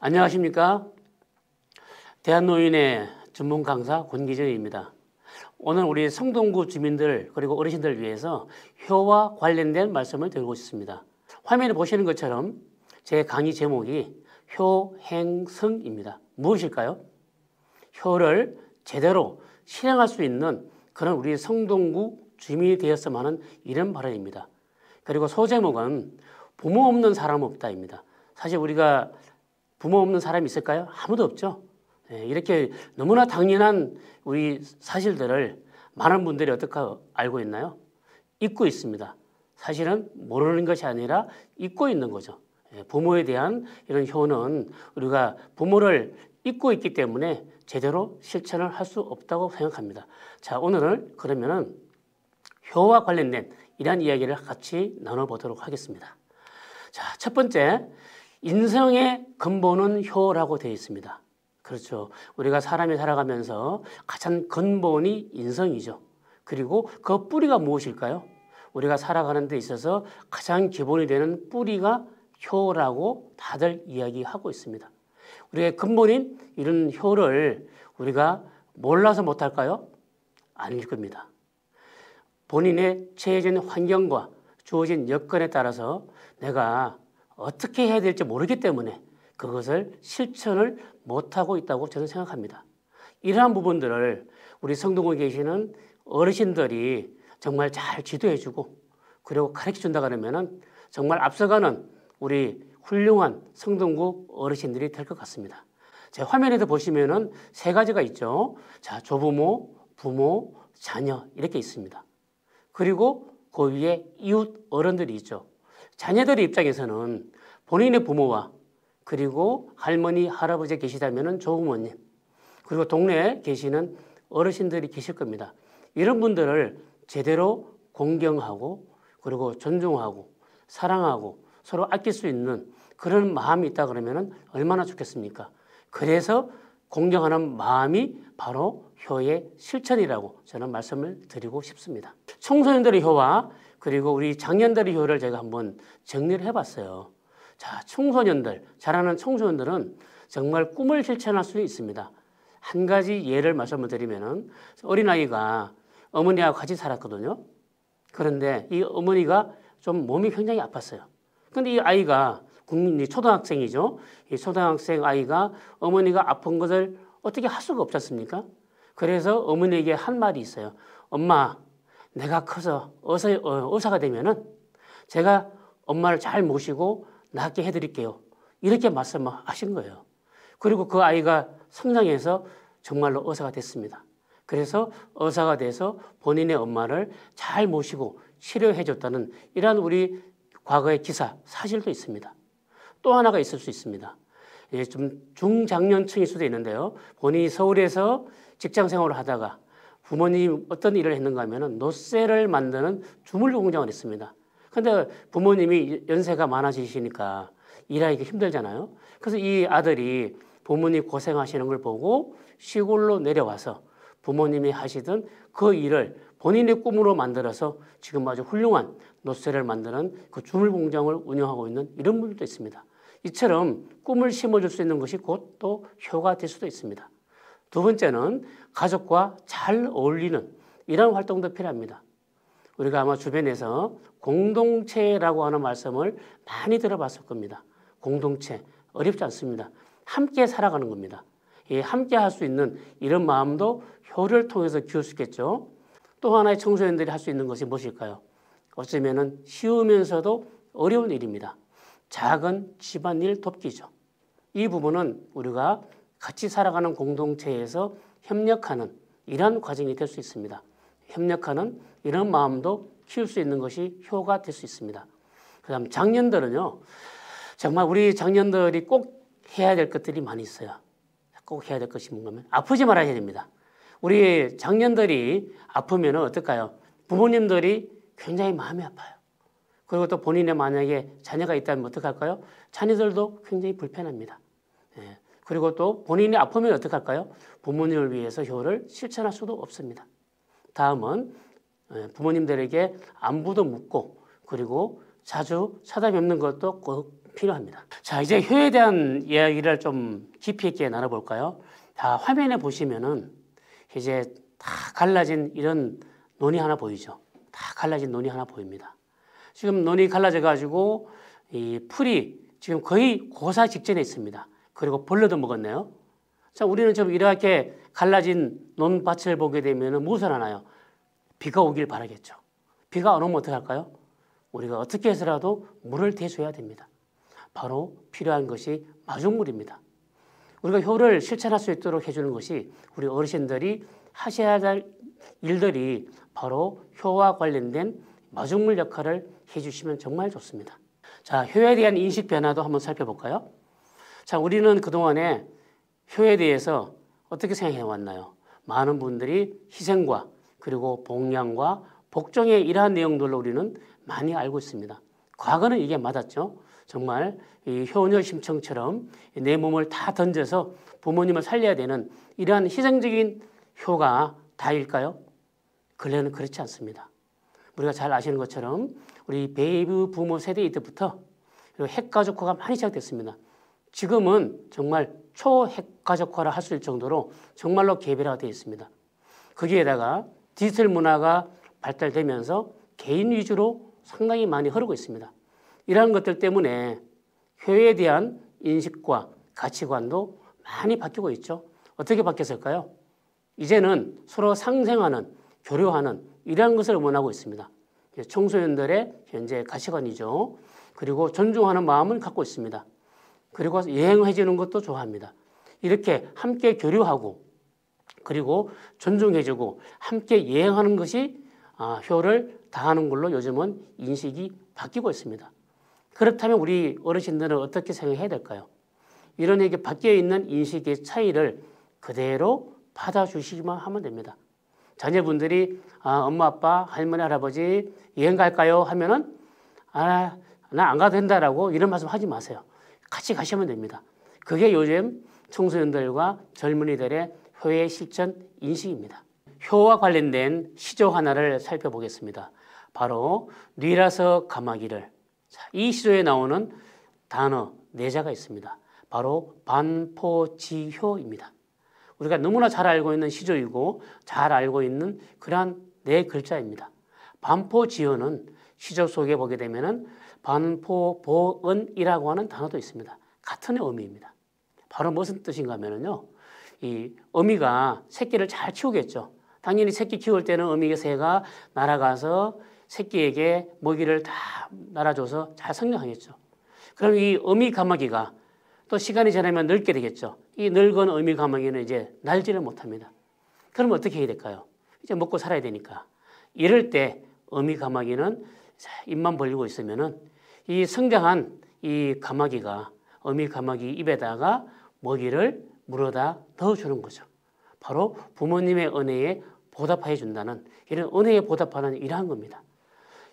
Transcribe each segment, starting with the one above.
안녕하십니까? 대한노인의 전문 강사 권기정입니다. 오늘 우리 성동구 주민들 그리고 어르신들 위해서 효와 관련된 말씀을 드리고 싶습니다. 화면에 보시는 것처럼 제 강의 제목이 효행성입니다. 무엇일까요? 효를 제대로 실행할 수 있는 그런 우리 성동구 주민이 되었으면 하는 이런 발언입니다. 그리고 소제목은 부모 없는 사람 없다입니다. 사실 우리가 부모 없는 사람이 있을까요? 아무도 없죠. 네, 이렇게 너무나 당연한 우리 사실들을 많은 분들이 어떻게 알고 있나요? 잊고 있습니다. 사실은 모르는 것이 아니라 잊고 있는 거죠. 네, 부모에 대한 이런 효는 우리가 부모를 잊고 있기 때문에 제대로 실천을 할 수 없다고 생각합니다. 자, 오늘은 그러면은 효와 관련된 이러 이야기를 같이 나눠보도록 하겠습니다. 자, 첫 번째, 인성의 근본은 효라고 되어 있습니다. 그렇죠. 우리가 사람이 살아가면서 가장 근본이 인성이죠. 그리고 그 뿌리가 무엇일까요? 우리가 살아가는 데 있어서 가장 기본이 되는 뿌리가 효라고 다들 이야기하고 있습니다. 우리의 근본인 이런 효를 우리가 몰라서 못할까요? 아닐 겁니다. 본인의 처해진 환경과 주어진 여건에 따라서 내가 어떻게 해야 될지 모르기 때문에 그것을 실천을 못하고 있다고 저는 생각합니다. 이러한 부분들을 우리 성동에 계시는 어르신들이 정말 잘 지도해주고 그리고 가르쳐준다 그러면은 정말 앞서가는 우리 훌륭한 성동구 어르신들이 될 것 같습니다. 제 화면에도 보시면은 세 가지가 있죠. 자, 조부모, 부모, 자녀 이렇게 있습니다. 그리고 그 위에 이웃 어른들이 있죠. 자녀들의 입장에서는 본인의 부모와 그리고 할머니, 할아버지 계시다면 조부모님, 그리고 동네에 계시는 어르신들이 계실 겁니다. 이런 분들을 제대로 공경하고 그리고 존중하고 사랑하고 서로 아낄 수 있는 그런 마음이 있다 그러면 얼마나 좋겠습니까? 그래서 공경하는 마음이 바로 효의 실천이라고 저는 말씀을 드리고 싶습니다. 청소년들의 효와 그리고 우리 작년달의 효율을 제가 한번 정리를 해봤어요. 자, 청소년들, 잘하는 청소년들은 정말 꿈을 실천할 수 있습니다. 한 가지 예를 말씀을 드리면 어린아이가 어머니와 같이 살았거든요. 그런데 이 어머니가 좀 몸이 굉장히 아팠어요. 근데 이 아이가 국민 이 초등학생이죠. 이 초등학생 아이가 어머니가 아픈 것을 어떻게 할 수가 없지 않습니까? 그래서 어머니에게 한 말이 있어요. 엄마, 내가 커서 의사, 어, 의사가 되면은 제가 엄마를 잘 모시고 낫게 해드릴게요. 이렇게 말씀하신 거예요. 그리고 그 아이가 성장해서 정말로 의사가 됐습니다. 그래서 의사가 돼서 본인의 엄마를 잘 모시고 치료해 줬다는 이러한 우리 과거의 기사, 사실도 있습니다. 또 하나가 있을 수 있습니다. 예, 좀 중장년층일 수도 있는데요. 본인이 서울에서 직장 생활을 하다가 부모님 어떤 일을 했는가 하면은 노쇠를 만드는 주물 공장을 했습니다. 근데 부모님이 연세가 많아지시니까 일하기 힘들잖아요. 그래서 이 아들이 부모님 고생하시는 걸 보고 시골로 내려와서 부모님이 하시던 그 일을 본인의 꿈으로 만들어서 지금 아주 훌륭한 노쇠를 만드는 그 주물 공장을 운영하고 있는 이런 분들도 있습니다. 이처럼 꿈을 심어줄 수 있는 것이 곧 또 효가 될 수도 있습니다. 두 번째는 가족과 잘 어울리는 이런 활동도 필요합니다. 우리가 아마 주변에서 공동체라고 하는 말씀을 많이 들어봤을 겁니다. 공동체. 어렵지 않습니다. 함께 살아가는 겁니다. 예, 함께 할 수 있는 이런 마음도 효를 통해서 키울 수 있겠죠. 또 하나의 청소년들이 할 수 있는 것이 무엇일까요? 어쩌면 쉬우면서도 어려운 일입니다. 작은 집안일 돕기죠. 이 부분은 우리가 같이 살아가는 공동체에서 협력하는 이런 과정이 될 수 있습니다. 협력하는 이런 마음도 키울 수 있는 것이 효가 될 수 있습니다. 그 다음 작년들은요, 정말 우리 작년들이 꼭 해야 될 것들이 많이 있어요. 꼭 해야 될 것이 뭔가면 아프지 말아야 됩니다. 우리 작년들이 아프면 어떨까요? 부모님들이 굉장히 마음이 아파요. 그리고 또 본인의 만약에 자녀가 있다면 어떡할까요? 자녀들도 굉장히 불편합니다. 그리고 또 본인이 아프면 어떡할까요? 부모님을 위해서 효를 실천할 수도 없습니다. 다음은 예, 부모님들에게 안부도 묻고 그리고 자주 찾아뵙는 것도 꼭 필요합니다. 자, 이제 효에 대한 이야기를 좀 깊이 있게 나눠볼까요? 다 화면에 보시면은 이제 다 갈라진 이런 논이 하나 보이죠. 다 갈라진 논이 하나 보입니다. 지금 논이 갈라져 가지고 이 풀이 지금 거의 고사 직전에 있습니다. 그리고 벌레도 먹었네요. 자, 우리는 지금 이렇게 갈라진 논밭을 보게 되면 무엇을 하나요? 비가 오길 바라겠죠. 비가 안 오면 어떡 할까요? 우리가 어떻게 해서라도 물을 대줘야 됩니다. 바로 필요한 것이 마중물입니다. 우리가 효를 실천할 수 있도록 해주는 것이 우리 어르신들이 하셔야 할 일들이 바로 효와 관련된 마중물 역할을 해주시면 정말 좋습니다. 자, 효에 대한 인식 변화도 한번 살펴볼까요? 자, 우리는 그동안에 효에 대해서 어떻게 생각해 왔나요? 많은 분들이 희생과 그리고 복량과 복종의 이러한 내용들로 우리는 많이 알고 있습니다. 과거는 이게 맞았죠. 정말 이 효녀 심청처럼 내 몸을 다 던져서 부모님을 살려야 되는 이러한 희생적인 효가 다일까요? 근래는 그렇지 않습니다. 우리가 잘 아시는 것처럼 우리 베이브 부모 세대 이때부터 핵가족화가 많이 시작됐습니다. 지금은 정말 초핵가족화를 할 수 있을 정도로 정말로 개별화 되어 있습니다. 거기에다가 디지털 문화가 발달되면서 개인 위주로 상당히 많이 흐르고 있습니다. 이러한 것들 때문에 효에 대한 인식과 가치관도 많이 바뀌고 있죠. 어떻게 바뀌었을까요? 이제는 서로 상생하는, 교류하는 이러한 것을 원하고 있습니다. 청소년들의 현재 가치관이죠. 그리고 존중하는 마음을 갖고 있습니다. 그리고 여행해 주는 것도 좋아합니다. 이렇게 함께 교류하고 그리고 존중해 주고 함께 여행하는 것이 아, 효를 다하는 걸로 요즘은 인식이 바뀌고 있습니다. 그렇다면 우리 어르신들은 어떻게 생각해야 될까요? 이런 이게 바뀌어 있는 인식의 차이를 그대로 받아주시기만 하면 됩니다. 자녀분들이 아, 엄마 아빠 할머니 할아버지 여행 갈까요 하면은 아 나 안 가도 된다라고 이런 말씀 하지 마세요. 같이 가시면 됩니다. 그게 요즘 청소년들과 젊은이들의 효의 실천 인식입니다. 효와 관련된 시조 하나를 살펴보겠습니다. 바로 뉘라서 가마기를 이 시조에 나오는 단어 네자가 있습니다. 바로 반포지효입니다. 우리가 너무나 잘 알고 있는 시조이고 잘 알고 있는 그러한 네 글자입니다. 반포지효는 시조 속에 보게 되면은 반포보은이라고 하는 단어도 있습니다. 같은 의미입니다. 바로 무슨 뜻인가 하면요. 이 어미가 새끼를 잘 키우겠죠. 당연히 새끼 키울 때는 어미 새가 날아가서 새끼에게 먹이를 다 날아줘서 잘 성장하겠죠. 그럼 이 어미 가마귀가 또 시간이 지나면 늙게 되겠죠. 이 늙은 어미 가마귀는 이제 날지를 못합니다. 그럼 어떻게 해야 될까요? 이제 먹고 살아야 되니까. 이럴 때 어미 가마귀는 입만 벌리고 있으면은 이 성장한 이 가마귀가 어미 가마귀 입에다가 먹이를 물어다 넣어주는 거죠. 바로 부모님의 은혜에 보답해 준다는 이런 은혜에 보답하는 이러한 겁니다.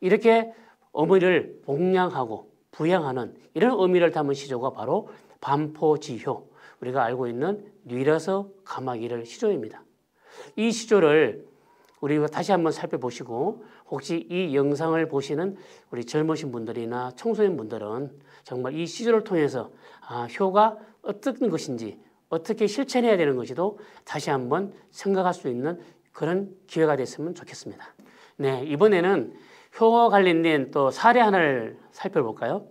이렇게 어미를 봉양하고 부양하는 이런 의미를 담은 시조가 바로 반포지효 우리가 알고 있는 뉘라서 가마귀를 시조입니다. 이 시조를 우리 다시 한번 살펴보시고 혹시 이 영상을 보시는 우리 젊으신 분들이나 청소년 분들은 정말 이 시조를 통해서 아, 효가 어떤 것인지 어떻게 실천해야 되는 것이도 다시 한번 생각할 수 있는 그런 기회가 됐으면 좋겠습니다. 네, 이번에는 효와 관련된 또 사례 하나를 살펴볼까요?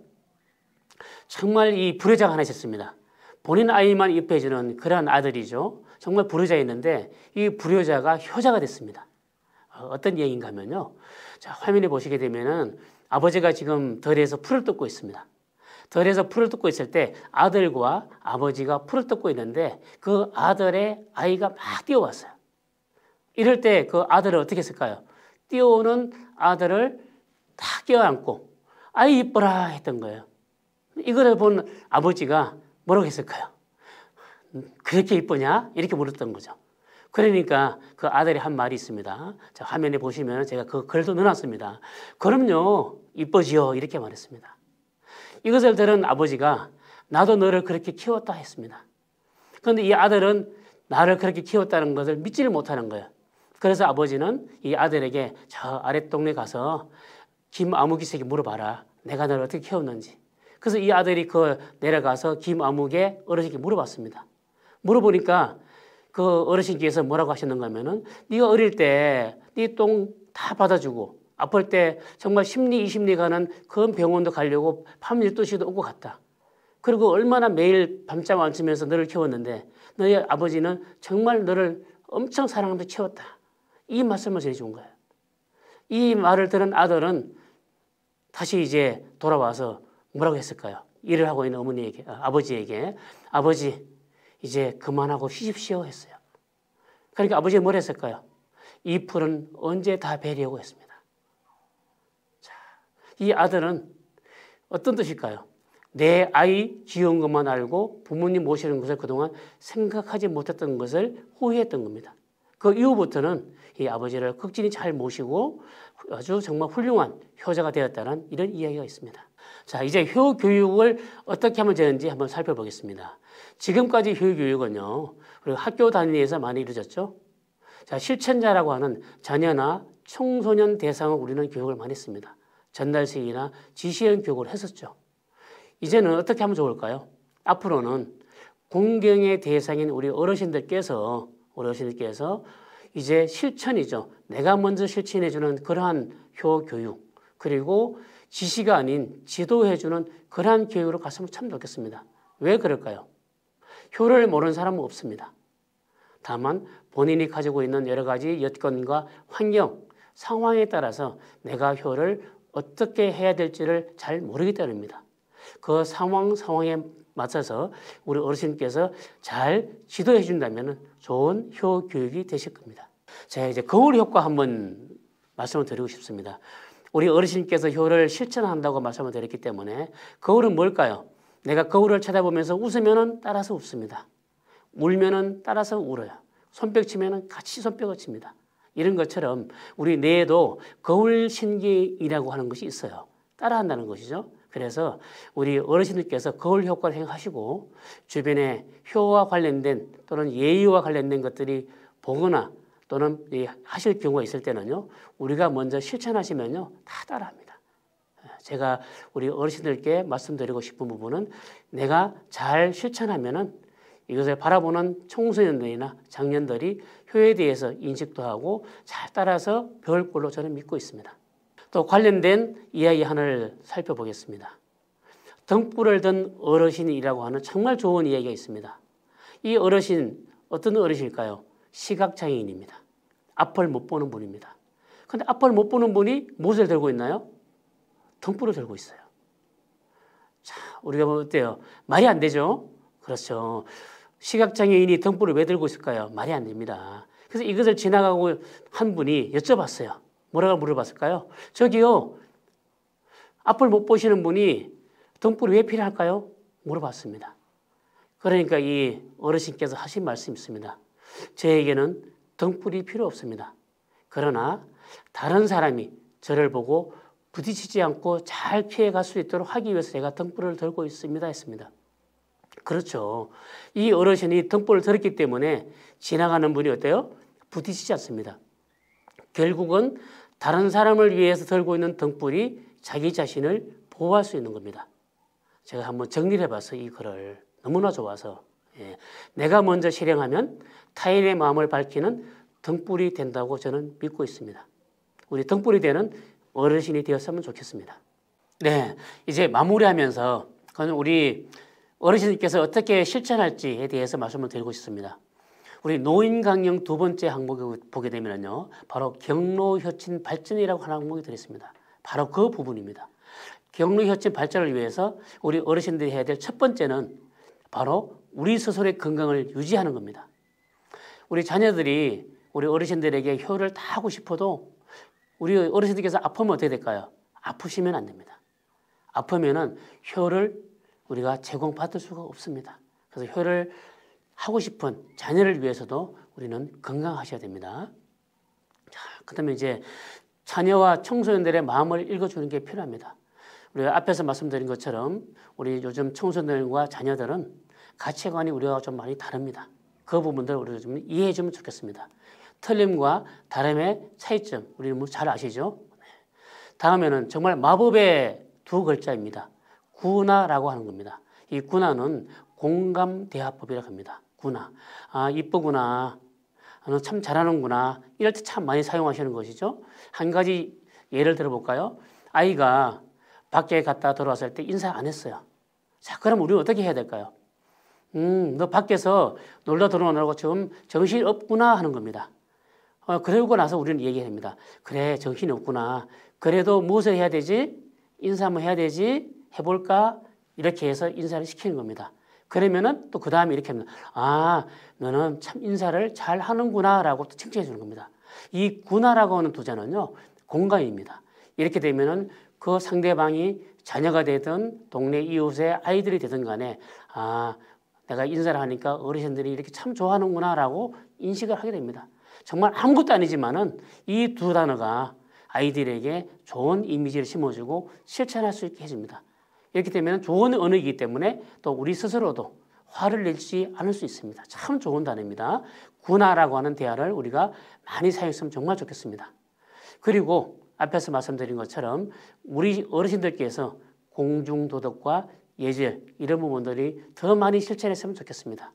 정말 이 불효자가 하나 있었습니다. 본인 아이만 입혀주는 그러 아들이죠. 정말 불효자였는데 이 불효자가 효자가 됐습니다. 어, 어떤 얘기인가 하면요. 자, 화면에 보시게 되면은 아버지가 지금 덜에서 풀을 뜯고 있습니다. 덜에서 풀을 뜯고 있을 때 아들과 아버지가 풀을 뜯고 있는데 그 아들의 아이가 막 뛰어왔어요. 이럴 때 그 아들을 어떻게 했을까요? 뛰어오는 아들을 딱 껴안고 아이 이뻐라 했던 거예요. 이거를 본 아버지가 뭐라고 했을까요? 음, 그렇게 이쁘냐? 이렇게 물었던 거죠. 그러니까 그 아들이 한 말이 있습니다. 자, 화면에 보시면 제가 그 글도 넣어놨습니다. 그럼요, 이뻐지요. 이렇게 말했습니다. 이것을 들은 아버지가 나도 너를 그렇게 키웠다 했습니다. 그런데 이 아들은 나를 그렇게 키웠다는 것을 믿지를 못하는 거예요. 그래서 아버지는 이 아들에게 저 아랫동네 가서 김아무기에게 물어봐라. 내가 너를 어떻게 키웠는지. 그래서 이 아들이 그 내려가서 김아무개 어르신께 물어봤습니다. 물어보니까 그 어르신께서 뭐라고 하셨는가 하면은 네가 어릴 때 네 똥 다 받아주고 아플 때 정말 심리 이심리 가는 그런 병원도 가려고 밤1 2시도 오고 갔다. 그리고 얼마나 매일 밤잠 안 쓰면서 너를 키웠는데 너희 아버지는 정말 너를 엄청 사랑하면서 키웠다. 이 말씀을 전해준 거야이 말을 들은 아들은 다시 이제 돌아와서 뭐라고 했을까요? 일을 하고 있는 어머니에게, 아, 아버지에게 아버지 이제 그만하고 쉬십시오 했어요. 그러니까 아버지가 뭘 했을까요? 이 풀은 언제 다 베리려고 했습니다. 자, 이 아들은 어떤 뜻일까요? 내 아이 귀여 것만 알고 부모님 모시는 것을 그동안 생각하지 못했던 것을 후회했던 겁니다. 그 이후부터는 이 아버지를 극진히 잘 모시고 아주 정말 훌륭한 효자가 되었다는 이런 이야기가 있습니다. 자, 이제 효교육을 어떻게 하면 되는지 한번 살펴보겠습니다. 지금까지 효교육은요, 그리고 학교 단위에서 많이 이루어졌죠. 자, 실천자라고 하는 자녀나 청소년 대상으 우리는 교육을 많이 했습니다. 전달식이나 지시형 교육을 했었죠. 이제는 어떻게 하면 좋을까요? 앞으로는 공경의 대상인 우리 어르신들께서, 어르신들께서 이제 실천이죠. 내가 먼저 실천해주는 그러한 효교육, 그리고 지시가 아닌 지도해주는 그러한 교육으로 갔으면 참 좋겠습니다. 왜 그럴까요? 효를 모르는 사람은 없습니다. 다만 본인이 가지고 있는 여러 가지 여건과 환경, 상황에 따라서 내가 효를 어떻게 해야 될지를 잘 모르기 때문입니다. 그 상황, 상황에 맞춰서 우리 어르신께서 잘 지도해 준다면 좋은 효 교육이 되실 겁니다. 제가 이제 거울 효과 한번 말씀을 드리고 싶습니다. 우리 어르신께서 효를 실천한다고 말씀을 드렸기 때문에 거울은 뭘까요? 내가 거울을 쳐다보면서 웃으면 따라서 웃습니다. 울면은 따라서 울어요. 손뼉 치면 같이 손뼉을 칩니다. 이런 것처럼 우리 뇌에도 거울 신경이라고 하는 것이 있어요. 따라한다는 것이죠. 그래서 우리 어르신들께서 거울 효과를 행하시고 주변에 효와 관련된 또는 예의와 관련된 것들이 보거나 또는 하실 경우가 있을 때는요, 우리가 먼저 실천하시면요, 다 따라합니다. 제가 우리 어르신들께 말씀드리고 싶은 부분은 내가 잘 실천하면은 이것을 바라보는 청소년들이나 장년들이 효에 대해서 인식도 하고 잘 따라서 배울 걸로 저는 믿고 있습니다. 또 관련된 이야기 하나를 살펴보겠습니다. 등불을 든 어르신이라고 하는 정말 좋은 이야기가 있습니다. 이 어르신 어떤 어르신일까요? 시각장애인입니다. 앞을 못 보는 분입니다. 근데 앞을 못 보는 분이 무엇을 들고 있나요? 등불을 들고 있어요. 자, 우리가 보면 어때요? 말이 안 되죠? 그렇죠. 시각장애인이 등불을 왜 들고 있을까요? 말이 안 됩니다. 그래서 이것을 지나가고 한 분이 여쭤봤어요. 뭐라고 물어봤을까요? 저기요, 앞을 못 보시는 분이 등불이 왜 필요할까요? 물어봤습니다. 그러니까 이 어르신께서 하신 말씀이 있습니다. 저에게는 등불이 필요 없습니다. 그러나 다른 사람이 저를 보고 부딪히지 않고 잘 피해갈 수 있도록 하기 위해서 제가 등불을 들고 있습니다 했습니다. 그렇죠. 이 어르신이 등불을 들었기 때문에 지나가는 분이 어때요? 부딪히지 않습니다. 결국은 다른 사람을 위해서 들고 있는 등불이 자기 자신을 보호할 수 있는 겁니다. 제가 한번 정리를 해봐서 이 글을 너무나 좋아서 예. 내가 먼저 실행하면 타인의 마음을 밝히는 등불이 된다고 저는 믿고 있습니다. 우리 등불이 되는 어르신이 되었으면 좋겠습니다. 네, 이제 마무리하면서 그건 우리 어르신께서 어떻게 실천할지에 대해서 말씀을 드리고 싶습니다. 우리 노인 강령 두 번째 항목을 보게 되면요, 바로 경로 혁신 발전이라고 하는 항목이 들어있습니다. 바로 그 부분입니다. 경로 혁신 발전을 위해서 우리 어르신들이 해야 될 첫 번째는 바로 우리 스스로의 건강을 유지하는 겁니다. 우리 자녀들이 우리 어르신들에게 효를 다 하고 싶어도 우리 어르신들께서 아프면 어떻게 될까요? 아프시면 안 됩니다. 아프면은 효를 우리가 제공받을 수가 없습니다. 그래서 효를 하고 싶은 자녀를 위해서도 우리는 건강하셔야 됩니다. 자, 그 다음에 이제 자녀와 청소년들의 마음을 읽어주는 게 필요합니다. 우리가 앞에서 말씀드린 것처럼 우리 요즘 청소년과 자녀들은 가치관이 우리와 좀 많이 다릅니다. 그 부분들 우리가 좀 이해해 주면 좋겠습니다. 틀림과 다름의 차이점 우리 잘 아시죠? 네. 다음에는 정말 마법의 두 글자입니다. 구나라고 하는 겁니다. 이 구나는 공감 대화법이라고 합니다. 구나. 아, 이쁘구나. 아, 참 잘하는구나. 이럴 때 참 많이 사용하시는 것이죠. 한 가지 예를 들어볼까요? 아이가 밖에 갔다 돌아왔을 때 인사 안 했어요. 자, 그럼 우리는 어떻게 해야 될까요? 음, 너 밖에서 놀다 들어오느라고 지금 정신이 없구나 하는 겁니다. 어, 그러고 나서 우리는 얘기합니다. 그래, 정신이 없구나. 그래도 무엇을 해야 되지? 인사 한번 해야 되지? 해볼까? 이렇게 해서 인사를 시키는 겁니다. 그러면은 또 그 다음에 이렇게 합니다. 아, 너는 참 인사를 잘 하는구나 라고 또 칭찬해 주는 겁니다. 이 구나라고 하는 도자는요, 공감입니다 이렇게 되면은 그 상대방이 자녀가 되든 동네 이웃의 아이들이 되든 간에 아, 내가 인사를 하니까 어르신들이 이렇게 참 좋아하는구나라고 인식을 하게 됩니다. 정말 아무것도 아니지만은 이 두 단어가 아이들에게 좋은 이미지를 심어주고 실천할 수 있게 해줍니다. 이렇게 되면 좋은 언어이기 때문에 또 우리 스스로도 화를 낼지 않을 수 있습니다. 참 좋은 단어입니다. 구나라고 하는 대화를 우리가 많이 사용했으면 정말 좋겠습니다. 그리고 앞에서 말씀드린 것처럼 우리 어르신들께서 공중도덕과 예제 이런 부분들이 더 많이 실천했으면 좋겠습니다.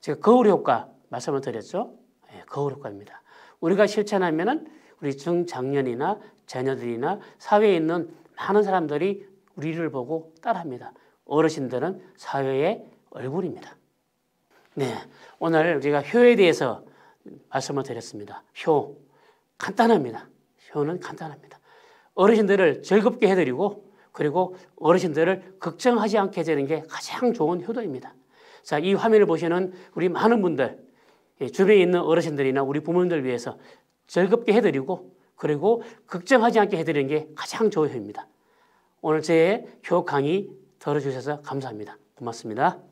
제가 거울 효과 말씀을 드렸죠. 예, 거울 효과입니다. 우리가 실천하면은 우리 중장년이나 자녀들이나 사회에 있는 많은 사람들이 우리를 보고 따라합니다. 어르신들은 사회의 얼굴입니다. 네, 오늘 우리가 효에 대해서 말씀을 드렸습니다. 효 간단합니다. 효는 간단합니다. 어르신들을 즐겁게 해드리고 그리고 어르신들을 걱정하지 않게 되는 게 가장 좋은 효도입니다. 자, 이 화면을 보시는 우리 많은 분들, 예, 주변에 있는 어르신들이나 우리 부모님들 위해서 즐겁게 해드리고, 그리고 걱정하지 않게 해드리는 게 가장 좋은 효입니다. 오늘 제교 강의 들어주셔서 감사합니다. 고맙습니다.